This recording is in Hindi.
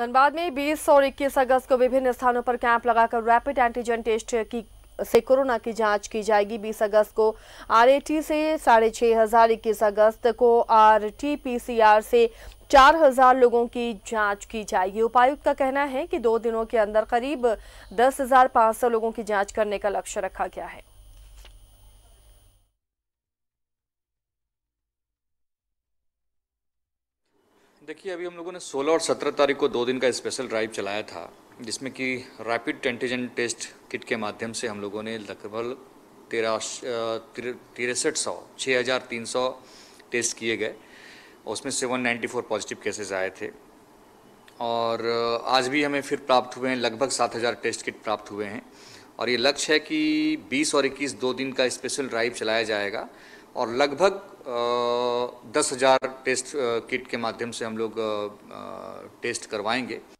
धनबाद में 20 और 21 अगस्त को विभिन्न स्थानों पर कैंप लगाकर रैपिड एंटीजन टेस्ट की से कोरोना की जांच की जाएगी 20 अगस्त को आरएटी से साढ़े छः हजार इक्कीस अगस्त को आरटीपीसीआर से चार हजार लोगों की जांच की जाएगी उपायुक्त का कहना है कि दो दिनों के अंदर करीब दस हजार पाँच सौ लोगों की जांच करने का लक्ष्य रखा गया है देखिए अभी हम लोगों ने 16 और 17 तारीख को दो दिन का स्पेशल ड्राइव चलाया था जिसमें कि रैपिड एंटीजन टेस्ट किट के माध्यम से हम लोगों ने लगभग तेरह तिरसठ सौ छः हज़ार तीन सौ टेस्ट किए गए उसमें से one ninety four positive cases आए थे और आज भी हमें फिर प्राप्त हुए हैं लगभग सात हज़ार टेस्ट किट प्राप्त हुए हैं और ये लक्ष्य है कि बीस और इक्कीस दो दिन का स्पेशल ड्राइव चलाया जाएगा और लगभग दस हज़ार टेस्ट किट के माध्यम से हम लोग टेस्ट करवाएंगे